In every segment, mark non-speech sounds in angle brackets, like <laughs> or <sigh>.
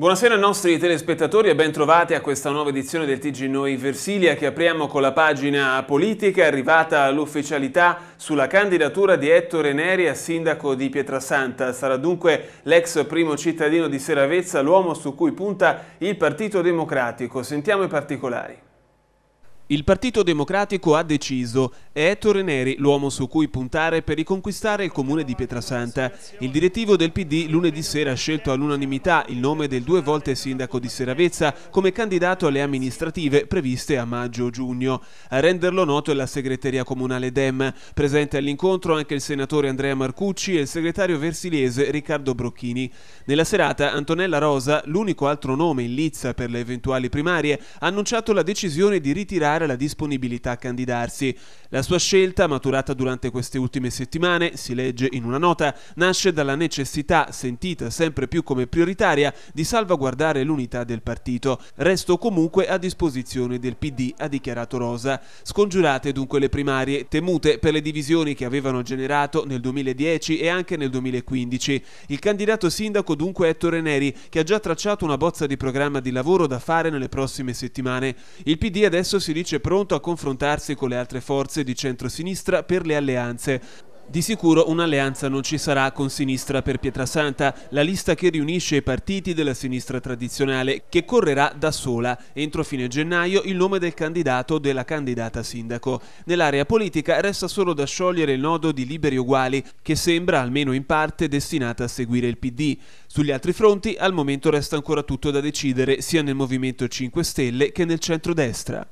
Buonasera ai nostri telespettatori e ben trovati a questa nuova edizione del TG Noi Versilia che apriamo con la pagina politica arrivata l'ufficialità sulla candidatura di Ettore Neri a sindaco di Pietrasanta. Sarà dunque l'ex primo cittadino di Seravezza l'uomo su cui punta il Partito Democratico. Sentiamo i particolari. Il Partito Democratico ha deciso, è Ettore Neri l'uomo su cui puntare per riconquistare il comune di Pietrasanta. Il direttivo del PD lunedì sera ha scelto all'unanimità il nome del due volte sindaco di Seravezza come candidato alle amministrative previste a maggio-giugno. A renderlo noto è la segreteria comunale Dem. Presente all'incontro anche il senatore Andrea Marcucci e il segretario versiliese Riccardo Brocchini. Nella serata Antonella Rosa, l'unico altro nome in lizza per le eventuali primarie, ha annunciato la decisione di ritirare dimostrare la disponibilità a candidarsi. La sua scelta, maturata durante queste ultime settimane, si legge in una nota, nasce dalla necessità, sentita sempre più come prioritaria, di salvaguardare l'unità del partito. Resto comunque a disposizione del PD, ha dichiarato Rosa. Scongiurate dunque le primarie, temute per le divisioni che avevano generato nel 2010 e anche nel 2015. Il candidato sindaco dunque è Ettore Neri, che ha già tracciato una bozza di programma di lavoro da fare nelle prossime settimane. Il PD adesso si dice invece pronto a confrontarsi con le altre forze di centrosinistra per le alleanze. Di sicuro un'alleanza non ci sarà con Sinistra per Pietrasanta, la lista che riunisce i partiti della sinistra tradizionale, che correrà da sola entro fine gennaio il nome del candidato o della candidata sindaco. Nell'area politica resta solo da sciogliere il nodo di Liberi Uguali, che sembra, almeno in parte, destinata a seguire il PD. Sugli altri fronti al momento resta ancora tutto da decidere, sia nel Movimento 5 Stelle che nel centrodestra.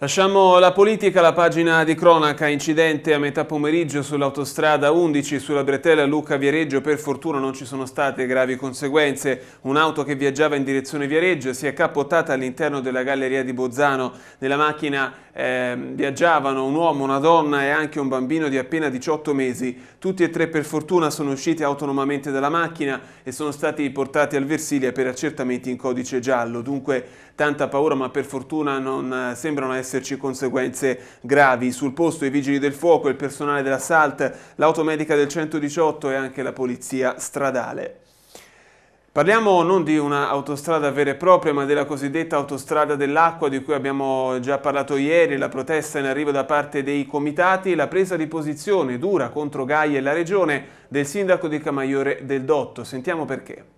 Lasciamo la politica, la pagina di cronaca, incidente a metà pomeriggio sull'autostrada 11 sulla Bretella Lucca-Viareggio, per fortuna non ci sono state gravi conseguenze. Un'auto che viaggiava in direzione Viareggio si è capottata all'interno della galleria di Bozzano. Nella macchina eh, viaggiavano un uomo, una donna e anche un bambino di appena 18 mesi. Tutti e tre per fortuna sono usciti autonomamente dalla macchina e sono stati portati al Versilia per accertamenti in codice giallo. Dunque tanta paura ma per fortuna non eh, sembrano esserci conseguenze gravi. Sul posto i vigili del fuoco, il personale della l'automedica del 118 e anche la polizia stradale. Parliamo non di un'autostrada vera e propria, ma della cosiddetta autostrada dell'acqua di cui abbiamo già parlato ieri, la protesta in arrivo da parte dei comitati, la presa di posizione dura contro Gaia e la regione del sindaco di Camaiore del Dotto. Sentiamo perché.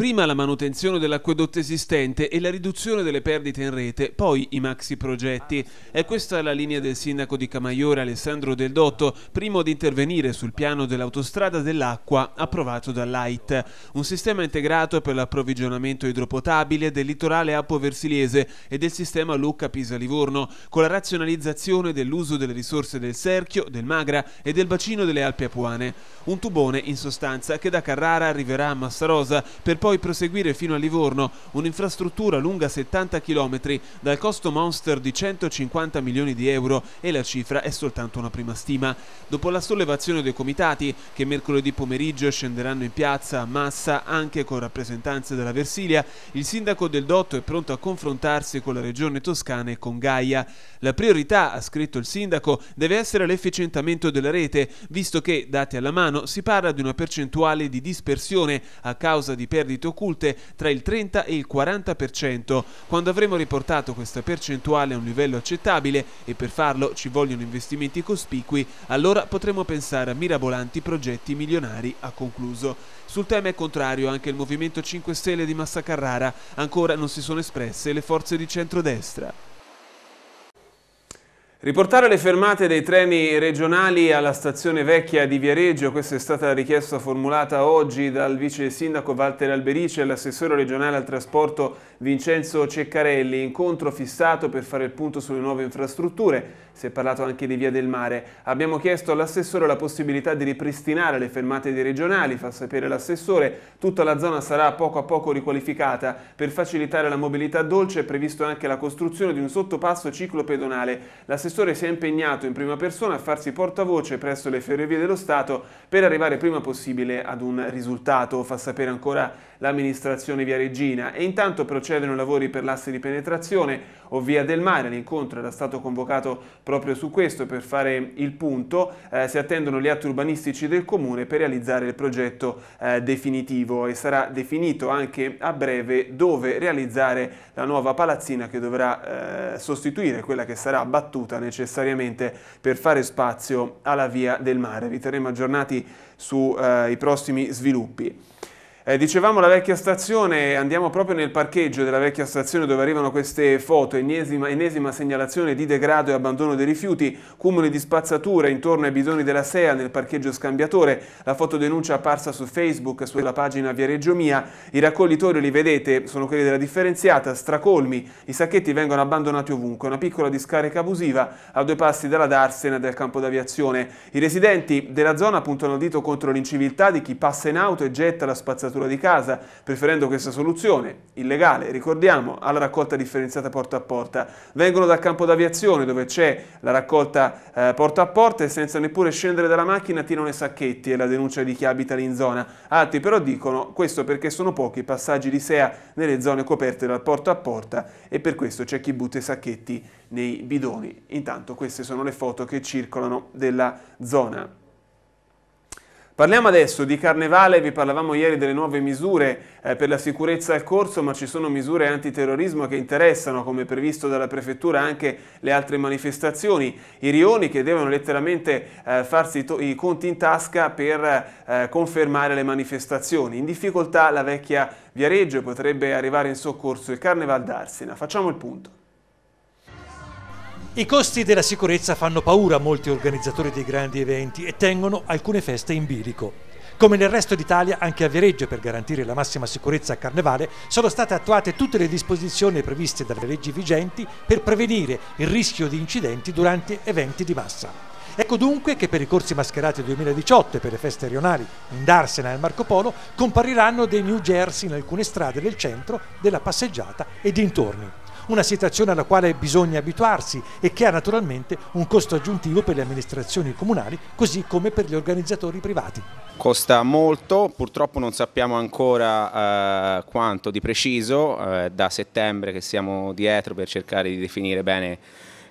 Prima la manutenzione dell'acquedotto esistente e la riduzione delle perdite in rete, poi i maxi progetti. È questa la linea del sindaco di Camaiore Alessandro Del Dotto, primo ad intervenire sul piano dell'autostrada dell'acqua approvato dall'AIT, un sistema integrato per l'approvvigionamento idropotabile del litorale apo-versiliese e del sistema Lucca-Pisa-Livorno, con la razionalizzazione dell'uso delle risorse del Serchio, del Magra e del bacino delle Alpi Apuane. Un tubone, in sostanza, che da Carrara arriverà a Massarosa per poi poi proseguire fino a Livorno, un'infrastruttura lunga 70 km dal costo monster di 150 milioni di euro e la cifra è soltanto una prima stima. Dopo la sollevazione dei comitati, che mercoledì pomeriggio scenderanno in piazza a massa anche con rappresentanze della Versilia, il sindaco del Dotto è pronto a confrontarsi con la regione toscana e con Gaia. La priorità, ha scritto il sindaco, deve essere l'efficientamento della rete, visto che, dati alla mano, si parla di una percentuale di dispersione a causa di perdite perdite occulte tra il 30 e il 40%. Quando avremo riportato questa percentuale a un livello accettabile, e per farlo ci vogliono investimenti cospicui, allora potremo pensare a mirabolanti progetti milionari, ha concluso. Sul tema è contrario anche il Movimento 5 Stelle di Massa Carrara, ancora non si sono espresse le forze di centrodestra. Riportare le fermate dei treni regionali alla stazione vecchia di Viareggio, questa è stata la richiesta formulata oggi dal vice sindaco Walter Alberici e l'assessore regionale al trasporto Vincenzo Ceccarelli, incontro fissato per fare il punto sulle nuove infrastrutture si è parlato anche di Via del Mare. Abbiamo chiesto all'assessore la possibilità di ripristinare le fermate dei regionali, fa sapere l'assessore, tutta la zona sarà poco a poco riqualificata. Per facilitare la mobilità dolce è previsto anche la costruzione di un sottopasso ciclopedonale. L'assessore si è impegnato in prima persona a farsi portavoce presso le ferrovie dello Stato per arrivare prima possibile ad un risultato, fa sapere ancora l'amministrazione via Regina e intanto procedono i lavori per l'asse di penetrazione o via del mare, l'incontro era stato convocato proprio su questo per fare il punto, eh, si attendono gli atti urbanistici del comune per realizzare il progetto eh, definitivo e sarà definito anche a breve dove realizzare la nuova palazzina che dovrà eh, sostituire quella che sarà battuta necessariamente per fare spazio alla via del mare. Vi terremo aggiornati sui eh, prossimi sviluppi. Eh, dicevamo la vecchia stazione, andiamo proprio nel parcheggio della vecchia stazione dove arrivano queste foto, ennesima, ennesima segnalazione di degrado e abbandono dei rifiuti, cumuli di spazzatura intorno ai bisogni della SEA nel parcheggio scambiatore, la fotodenuncia apparsa su Facebook sulla pagina Viareggio Mia, i raccoglitori li vedete, sono quelli della differenziata, stracolmi, i sacchetti vengono abbandonati ovunque, una piccola discarica abusiva a due passi dalla darsena del campo d'aviazione. I residenti della zona puntano il dito contro l'inciviltà di chi passa in auto e getta la spazzatura vettura di casa, preferendo questa soluzione, illegale, ricordiamo, alla raccolta differenziata porta a porta. Vengono dal campo d'aviazione dove c'è la raccolta eh, porta a porta e senza neppure scendere dalla macchina tirano i sacchetti e la denuncia di chi abita lì in zona. Altri però dicono questo perché sono pochi i passaggi di SEA nelle zone coperte dal porta a porta e per questo c'è chi butta i sacchetti nei bidoni. Intanto queste sono le foto che circolano della zona. Parliamo adesso di carnevale, vi parlavamo ieri delle nuove misure eh, per la sicurezza al corso, ma ci sono misure antiterrorismo che interessano, come previsto dalla prefettura, anche le altre manifestazioni. I rioni che devono letteralmente eh, farsi i conti in tasca per eh, confermare le manifestazioni. In difficoltà la vecchia Viareggio potrebbe arrivare in soccorso il carnevale d'Arsena. Facciamo il punto. I costi della sicurezza fanno paura a molti organizzatori dei grandi eventi e tengono alcune feste in bilico. Come nel resto d'Italia, anche a Viareggio, per garantire la massima sicurezza a Carnevale, sono state attuate tutte le disposizioni previste dalle leggi vigenti per prevenire il rischio di incidenti durante eventi di massa. Ecco dunque che per i corsi mascherati 2018 e per le feste rionali in Darsena e Marco Polo compariranno dei New Jersey in alcune strade del centro, della passeggiata e dintorni una situazione alla quale bisogna abituarsi e che ha naturalmente un costo aggiuntivo per le amministrazioni comunali così come per gli organizzatori privati. Costa molto, purtroppo non sappiamo ancora eh, quanto di preciso, eh, da settembre che siamo dietro per cercare di definire bene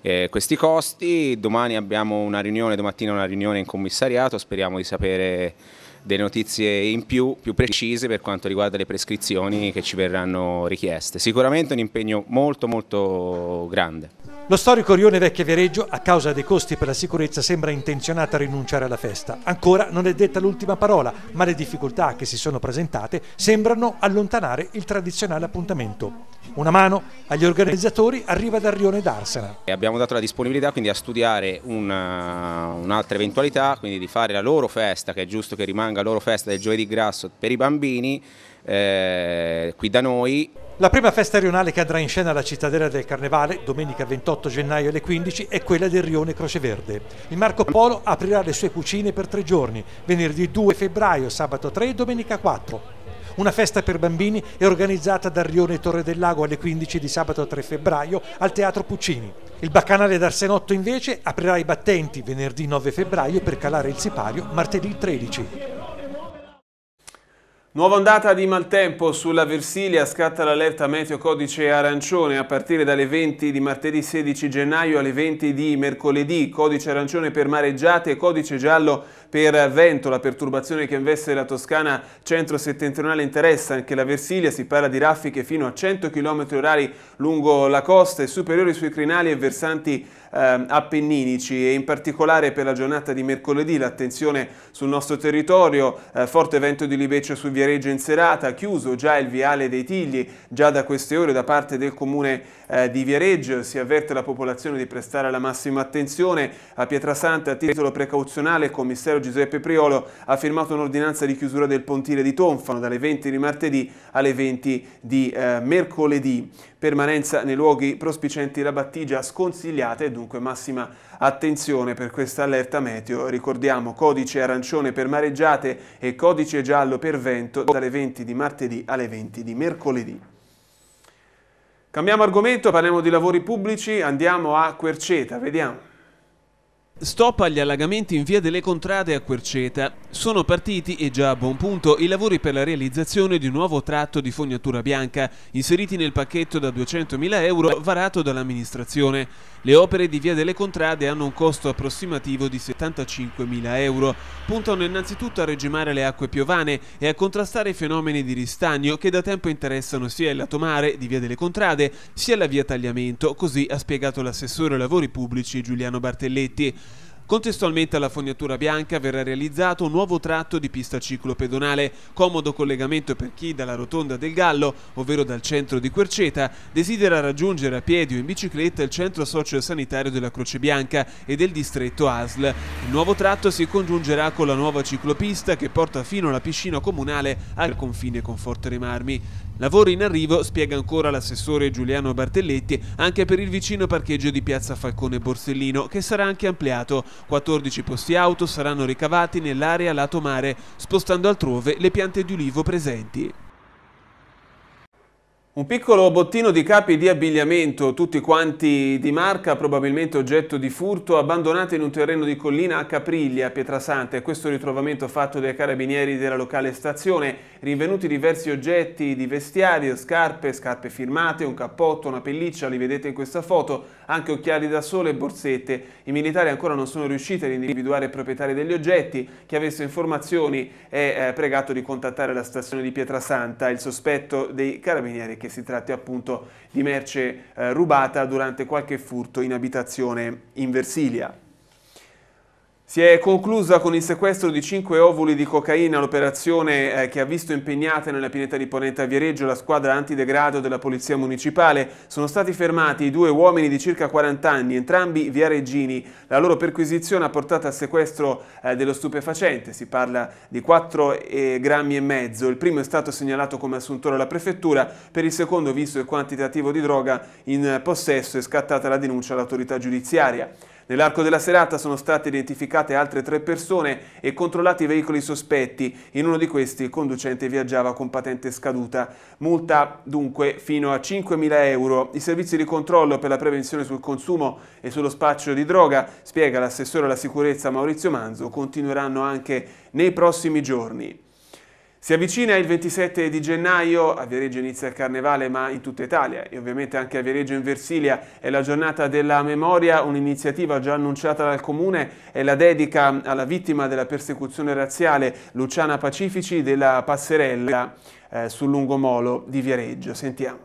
eh, questi costi, domani abbiamo una riunione, domattina una riunione in commissariato, speriamo di sapere delle notizie in più, più precise per quanto riguarda le prescrizioni che ci verranno richieste. Sicuramente un impegno molto molto grande. Lo storico Rione Vecchia Viareggio, a causa dei costi per la sicurezza, sembra intenzionato a rinunciare alla festa. Ancora non è detta l'ultima parola, ma le difficoltà che si sono presentate sembrano allontanare il tradizionale appuntamento. Una mano agli organizzatori arriva da Rione d'Arsena. Abbiamo dato la disponibilità quindi a studiare uh, un'altra un eventualità, quindi di fare la loro festa, che è giusto che rimanga la loro festa del giovedì grasso per i bambini, eh, qui da noi. La prima festa rionale che andrà in scena alla Cittadella del Carnevale, domenica 28 gennaio alle 15, è quella del Rione Croceverde. Il Marco Polo aprirà le sue cucine per tre giorni, venerdì 2 febbraio, sabato 3 e domenica 4. Una festa per bambini è organizzata dal Rione Torre del Lago alle 15 di sabato 3 febbraio al Teatro Puccini. Il Baccanale d'Arsenotto invece aprirà i battenti venerdì 9 febbraio per calare il sipario martedì 13. Nuova ondata di maltempo sulla Versilia, scatta l'allerta meteo codice arancione a partire dalle 20 di martedì 16 gennaio alle 20 di mercoledì, codice arancione per mareggiate e codice giallo per vento, la perturbazione che investe la Toscana centro-settentrionale interessa anche la Versilia, si parla di raffiche fino a 100 km orari lungo la costa e superiori sui crinali e versanti eh, appenninici e in particolare per la giornata di mercoledì l'attenzione sul nostro territorio, eh, forte vento di Libeccio su Viareggio in serata, chiuso già il viale dei Tigli, già da queste ore da parte del comune eh, di Viareggio, si avverte la popolazione di prestare la massima attenzione, a Pietrasanta a titolo precauzionale il commissario Giuseppe Priolo ha firmato un'ordinanza di chiusura del pontile di Tonfano dalle 20 di martedì alle 20 di eh, mercoledì. Permanenza nei luoghi prospicenti la battigia sconsigliata e dunque massima attenzione per questa allerta meteo. Ricordiamo codice arancione per mareggiate e codice giallo per vento dalle 20 di martedì alle 20 di mercoledì. Cambiamo argomento, parliamo di lavori pubblici, andiamo a Querceta, vediamo. Stop agli allagamenti in via delle Contrade a Querceta. Sono partiti e già a buon punto i lavori per la realizzazione di un nuovo tratto di fognatura bianca, inseriti nel pacchetto da 200.000 euro varato dall'amministrazione. Le opere di Via delle Contrade hanno un costo approssimativo di 75.000 euro. Puntano innanzitutto a regimare le acque piovane e a contrastare i fenomeni di ristagno che da tempo interessano sia il lato mare di Via delle Contrade sia la via Tagliamento, così ha spiegato l'assessore lavori pubblici Giuliano Bartelletti. Contestualmente alla fognatura bianca verrà realizzato un nuovo tratto di pista ciclopedonale, comodo collegamento per chi dalla rotonda del Gallo, ovvero dal centro di Querceta, desidera raggiungere a piedi o in bicicletta il centro socio-sanitario della Croce Bianca e del distretto ASL. Il nuovo tratto si congiungerà con la nuova ciclopista che porta fino alla piscina comunale al confine con Forte Remarmi. Lavoro in arrivo, spiega ancora l'assessore Giuliano Bartelletti, anche per il vicino parcheggio di Piazza Falcone Borsellino, che sarà anche ampliato. 14 posti auto saranno ricavati nell'area lato mare, spostando altrove le piante di ulivo presenti. Un piccolo bottino di capi di abbigliamento, tutti quanti di marca, probabilmente oggetto di furto, abbandonati in un terreno di collina a Capriglia, a Pietrasanta. Questo ritrovamento fatto dai carabinieri della locale stazione rinvenuti diversi oggetti di vestiario, scarpe, scarpe firmate, un cappotto, una pelliccia, li vedete in questa foto, anche occhiali da sole e borsette. I militari ancora non sono riusciti ad individuare i proprietari degli oggetti. Chi avesse informazioni è eh, pregato di contattare la stazione di Pietrasanta. Il sospetto dei carabinieri è che si tratti appunto di merce eh, rubata durante qualche furto in abitazione in Versilia. Si è conclusa con il sequestro di 5 ovuli di cocaina l'operazione eh, che ha visto impegnata nella pineta di Ponente a Viareggio la squadra antidegrado della Polizia Municipale. Sono stati fermati due uomini di circa 40 anni, entrambi viareggini. La loro perquisizione ha portato al sequestro eh, dello stupefacente, si parla di 4,5 eh, grammi. E mezzo. Il primo è stato segnalato come assuntore alla prefettura, per il secondo visto il quantitativo di droga in possesso è scattata la denuncia all'autorità giudiziaria. Nell'arco della serata sono state identificate altre tre persone e controllati i veicoli sospetti. In uno di questi il conducente viaggiava con patente scaduta. Multa dunque fino a 5.000 euro. I servizi di controllo per la prevenzione sul consumo e sullo spaccio di droga, spiega l'assessore alla sicurezza Maurizio Manzo, continueranno anche nei prossimi giorni. Si avvicina il 27 di gennaio, a Viareggio inizia il carnevale ma in tutta Italia e ovviamente anche a Viareggio in Versilia è la giornata della memoria, un'iniziativa già annunciata dal Comune e la dedica alla vittima della persecuzione razziale Luciana Pacifici della passerella eh, sul lungomolo di Viareggio. Sentiamo.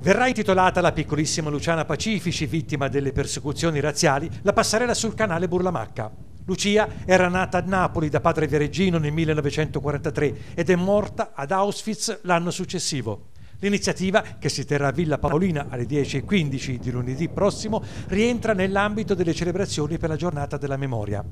Verrà intitolata la piccolissima Luciana Pacifici, vittima delle persecuzioni razziali, la passerella sul canale Burlamacca. Lucia era nata a Napoli da padre viareggino nel 1943 ed è morta ad Auschwitz l'anno successivo. L'iniziativa, che si terrà a Villa Paolina alle 10.15 di lunedì prossimo, rientra nell'ambito delle celebrazioni per la giornata della memoria.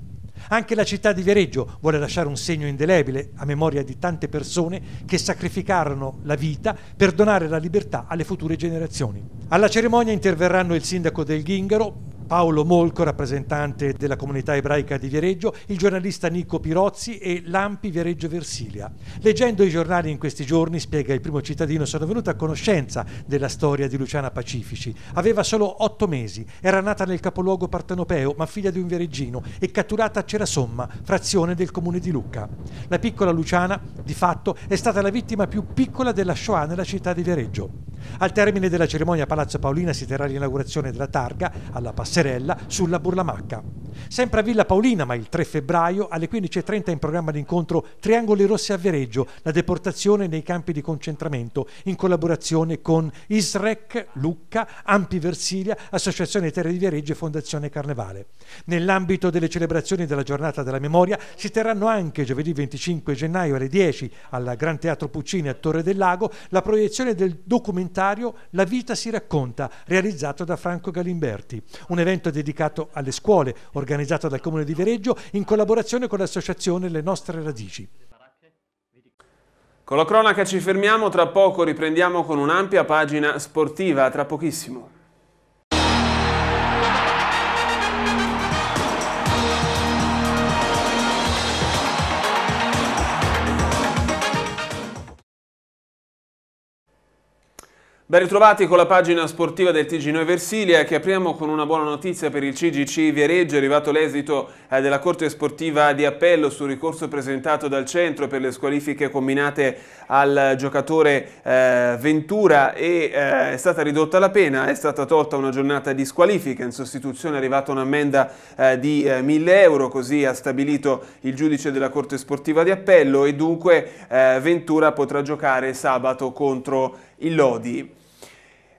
Anche la città di Viareggio vuole lasciare un segno indelebile a memoria di tante persone che sacrificarono la vita per donare la libertà alle future generazioni. Alla cerimonia interverranno il sindaco del Ghingaro, Paolo Molco, rappresentante della comunità ebraica di Viareggio, il giornalista Nico Pirozzi e Lampi Viareggio Versilia. Leggendo i giornali in questi giorni, spiega il primo cittadino, sono venuto a conoscenza della storia di Luciana Pacifici. Aveva solo otto mesi, era nata nel capoluogo partenopeo, ma figlia di un viareggino e catturata a Cerasomma, frazione del comune di Lucca. La piccola Luciana, di fatto, è stata la vittima più piccola della Shoah nella città di Viareggio. Al termine della cerimonia a Palazzo Paolina si terrà l'inaugurazione della targa alla passerella sulla Burlamacca. Sempre a Villa Paolina, ma il 3 febbraio, alle 15.30 in programma d'incontro Triangoli Rossi a Viareggio, la deportazione nei campi di concentramento, in collaborazione con ISREC, Lucca, Ampi Versilia, Associazione Terre di Viareggio e Fondazione Carnevale. Nell'ambito delle celebrazioni della giornata della memoria si terranno anche giovedì 25 gennaio alle 10 al Gran Teatro Puccini a Torre del Lago la proiezione del documentario La vita si racconta, realizzato da Franco Galimberti, un evento dedicato alle scuole, organizzato organizzata dal Comune di Vereggio in collaborazione con l'associazione Le Nostre Radici. Con la cronaca ci fermiamo, tra poco riprendiamo con un'ampia pagina sportiva, tra pochissimo. Ben ritrovati con la pagina sportiva del TG9 Versilia eh, che apriamo con una buona notizia per il CGC Viareggio, è arrivato l'esito eh, della Corte Sportiva di Appello sul ricorso presentato dal centro per le squalifiche combinate al giocatore eh, Ventura e eh, è stata ridotta la pena, è stata tolta una giornata di squalifica, in sostituzione è arrivata un'ammenda eh, di 1000 eh, euro, così ha stabilito il giudice della Corte Sportiva di Appello e dunque Ventura potrà giocare sabato contro il Lodi.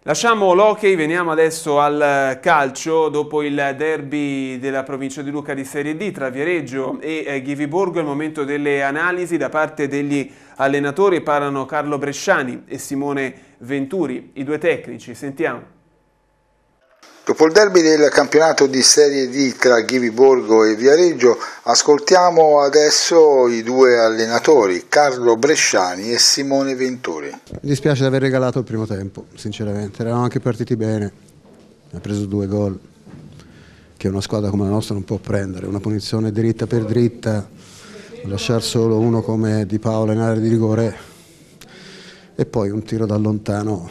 Lasciamo l'hockey, veniamo adesso al calcio, dopo il derby della provincia di Luca di Serie D tra Viareggio e eh, Ghiviborgo, è il momento delle analisi da parte degli allenatori, parlano Carlo Bresciani e Simone Venturi, i due tecnici, sentiamo. Dopo ecco, il derby del campionato di Serie D tra Ghiviborgo e Viareggio, ascoltiamo adesso i due allenatori, Carlo Bresciani e Simone Ventori. Mi dispiace di aver regalato il primo tempo, sinceramente, eravamo anche partiti bene, ha preso due gol che una squadra come la nostra non può prendere, una punizione dritta per dritta, lasciare solo uno come Di Paola in area di rigore e poi un tiro da lontano,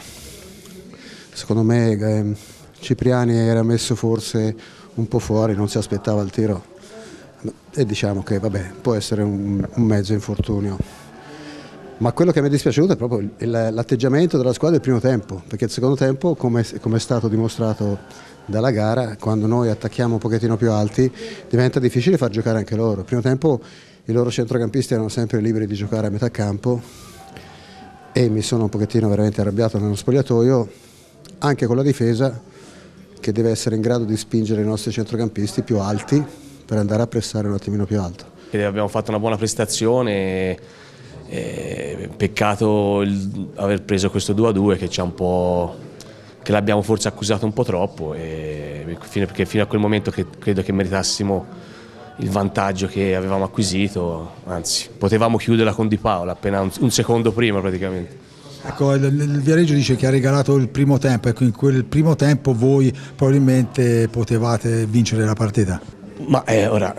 secondo me... È ehm, Cipriani era messo forse un po' fuori, non si aspettava il tiro e diciamo che vabbè, può essere un, un mezzo infortunio. Ma quello che mi è dispiaciuto è proprio l'atteggiamento della squadra del primo tempo, perché il secondo tempo, come, come è stato dimostrato dalla gara, quando noi attacchiamo un pochettino più alti, diventa difficile far giocare anche loro. Il primo tempo i loro centrocampisti erano sempre liberi di giocare a metà campo e mi sono un pochettino veramente arrabbiato nello spogliatoio, anche con la difesa, che deve essere in grado di spingere i nostri centrocampisti più alti per andare a pressare un attimino più alto. Abbiamo fatto una buona prestazione, peccato aver preso questo 2-2 che ci ha un po' che l'abbiamo forse accusato un po' troppo perché fino a quel momento credo che meritassimo il vantaggio che avevamo acquisito, anzi potevamo chiuderla con Di Paola appena un, un secondo prima praticamente. Ecco, il, il Viareggio dice che ha regalato il primo tempo, ecco in quel primo tempo voi probabilmente potevate vincere la partita. Ma eh, ora,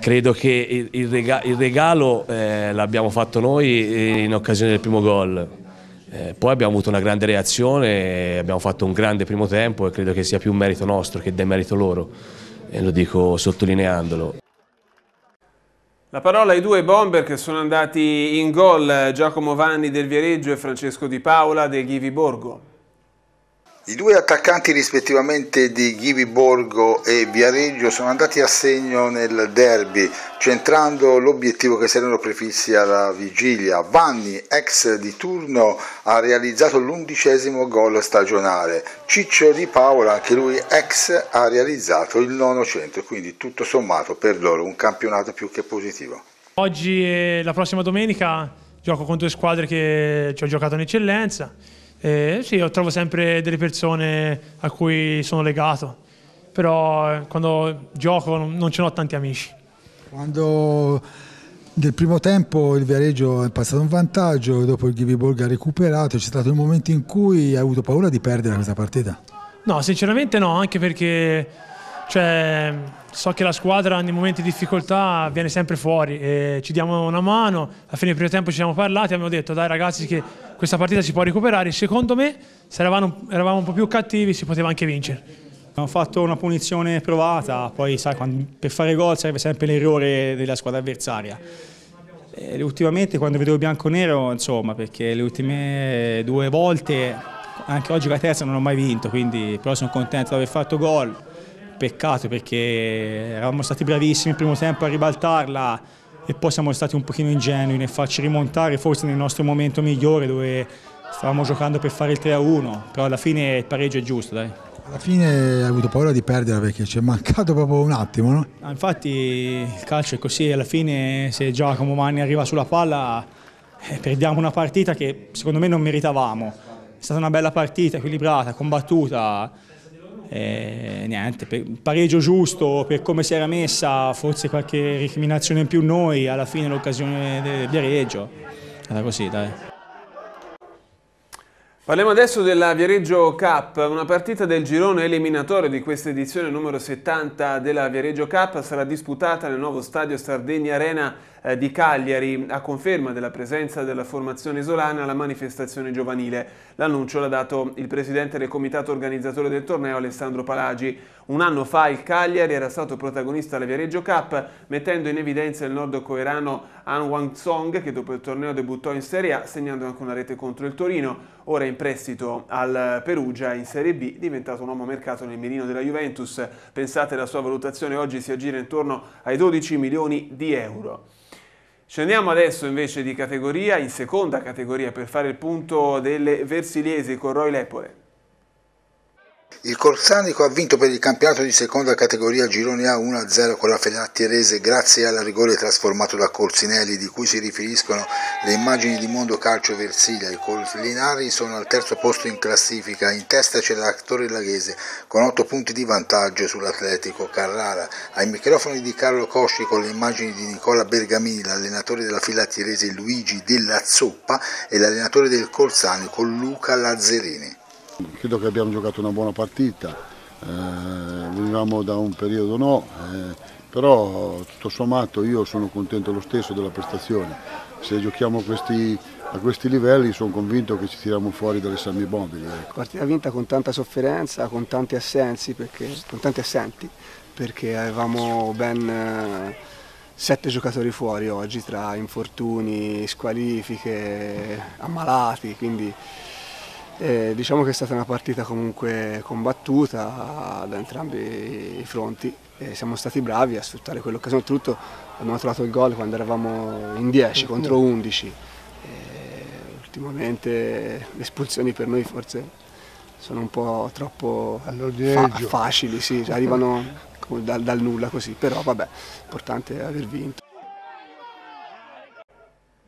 credo che il, il, regalo eh, l'abbiamo fatto noi eh, in occasione del primo gol. Eh, poi abbiamo avuto una grande reazione, abbiamo fatto un grande primo tempo e credo che sia più un merito nostro che demerito loro, e lo dico sottolineandolo. La parola ai due bomber che sono andati in gol, Giacomo Vanni del Viareggio e Francesco Di Paola del Ghivi Borgo. I due attaccanti rispettivamente di Ghivi Borgo e Viareggio sono andati a segno nel derby, centrando l'obiettivo che si erano prefissi alla vigilia. Vanni, ex di turno, ha realizzato l'undicesimo gol stagionale. Ciccio Di Paola, anche lui ex, ha realizzato il nono centro, quindi tutto sommato per loro un campionato più che positivo. Oggi e la prossima domenica gioco con due squadre che ci ho giocato in eccellenza e eh, sì, io trovo sempre delle persone a cui sono legato, però eh, quando gioco non ce n'ho tanti amici. Quando nel primo tempo il Viareggio è passato un vantaggio, dopo il Ghiviborg ha recuperato, c'è stato un momento in cui hai avuto paura di perdere questa partita? No, sinceramente no, anche perché cioè, so che la squadra nei momenti di difficoltà viene sempre fuori, e ci diamo una mano, alla fine del primo tempo ci siamo parlati, abbiamo detto dai ragazzi che questa partita si può recuperare, secondo me se eravamo, eravamo un po' più cattivi si poteva anche vincere. Abbiamo fatto una punizione provata, poi sai, quando, per fare gol serve sempre l'errore della squadra avversaria. E ultimamente quando vedevo bianco-nero, insomma, perché le ultime due volte, anche oggi la terza non ho mai vinto, quindi però sono contento di aver fatto gol, Peccato perché eravamo stati bravissimi il primo tempo a ribaltarla e poi siamo stati un pochino ingenui nel farci rimontare forse nel nostro momento migliore dove stavamo giocando per fare il 3-1, però alla fine il pareggio è giusto dai. Alla fine hai avuto paura di perdere perché ci è mancato <laughs> proprio un attimo, no? Ah, infatti il calcio è così, alla fine se Giacomo Manni arriva sulla palla eh, perdiamo una partita che secondo me non meritavamo. È stata una bella partita, equilibrata, combattuta, e niente, pareggio giusto, per come si era messa, forse qualche recriminazione in più noi, alla fine l'occasione del Viareggio. è Era così, dai. Parliamo adesso della Viareggio Cup, una partita del girone eliminatorio di questa edizione numero 70 della Viareggio Cup sarà disputata nel nuovo stadio Sardegna Arena eh, di Cagliari a conferma della presenza della formazione isolana alla manifestazione giovanile. L'annuncio l'ha dato il presidente del comitato organizzatore del torneo Alessandro Palagi. Un anno fa il Cagliari era stato protagonista alla Viareggio Cup mettendo in evidenza il nordcoreano An Wang Song che dopo il torneo debuttò in Serie A segnando anche una rete contro il Torino. Ora in prestito al Perugia in Serie B diventato un uomo mercato nel mirino della Juventus. Pensate la sua valutazione oggi si aggira intorno ai 12 milioni di euro. Scendiamo adesso invece di categoria, in seconda categoria per fare il punto delle Versiliesi con Roy Lepore. Il Corsanico ha vinto per il campionato di seconda categoria Girone A1-0 con la Fenattirese grazie al rigore trasformato da Corsinelli di cui si riferiscono le immagini di Mondo Calcio Versilia. I Collinari sono al terzo posto in classifica, in testa c'è l'attore Laghese con 8 punti di vantaggio sull'Atletico Carrara. Ai microfoni di Carlo Cosci con le immagini di Nicola Bergamini, l'allenatore della Filattirese Luigi Della Zoppa e l'allenatore del Corsanico Luca Lazzerini. Credo che abbiamo giocato una buona partita, eh, venivamo da un periodo no, eh, però tutto sommato io sono contento lo stesso della prestazione. Se giochiamo questi, a questi livelli sono convinto che ci tiriamo fuori dalle salmibondili. Ecco. Partita vinta con tanta sofferenza, con tanti, perché, con tanti assenti, perché avevamo ben... Eh, sette giocatori fuori oggi tra infortuni, squalifiche, ammalati, quindi eh, diciamo che è stata una partita comunque combattuta da entrambi i fronti. e siamo stati bravi a sfruttare quell'occasione, soprattutto abbiamo trovato il gol quando eravamo in 10 contro 11. Eh, ultimamente le espulsioni per noi forse sono un po' troppo fa facili, sì, cioè arrivano <laughs> dal, dal nulla così, però vabbè, è importante aver vinto.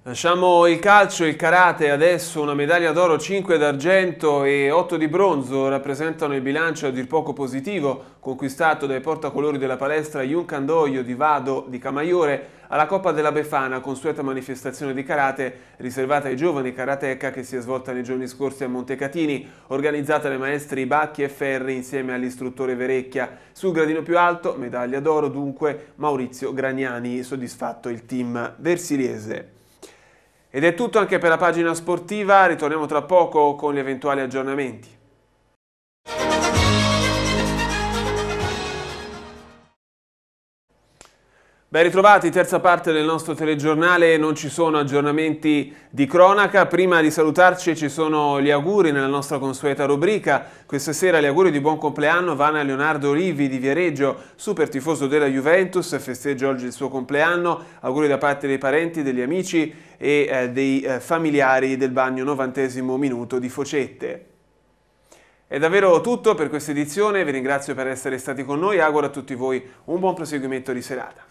Lasciamo il calcio, il karate, adesso una medaglia d'oro, 5 d'argento e 8 di bronzo rappresentano il bilancio a dir poco positivo conquistato dai portacolori della palestra Yun di Vado di Camaiore alla Coppa della Befana, consueta manifestazione di karate riservata ai giovani karateka che si è svolta nei giorni scorsi a Montecatini, organizzata dai maestri Bacchi e Ferri insieme all'istruttore Verecchia. Sul gradino più alto, medaglia d'oro dunque, Maurizio Graniani, soddisfatto il team versiliese. Ed è tutto anche per la pagina sportiva, ritorniamo tra poco con gli eventuali aggiornamenti. Ben ritrovati, terza parte del nostro telegiornale, non ci sono aggiornamenti di cronaca, prima di salutarci ci sono gli auguri nella nostra consueta rubrica, questa sera gli auguri di buon compleanno vanno a Leonardo Olivi di Viareggio, super tifoso della Juventus, festeggia oggi il suo compleanno, auguri da parte dei parenti, degli amici e eh, dei eh, familiari del bagno novantesimo minuto di Focette. È davvero tutto per questa edizione, vi ringrazio per essere stati con noi, auguro a tutti voi un buon proseguimento di serata.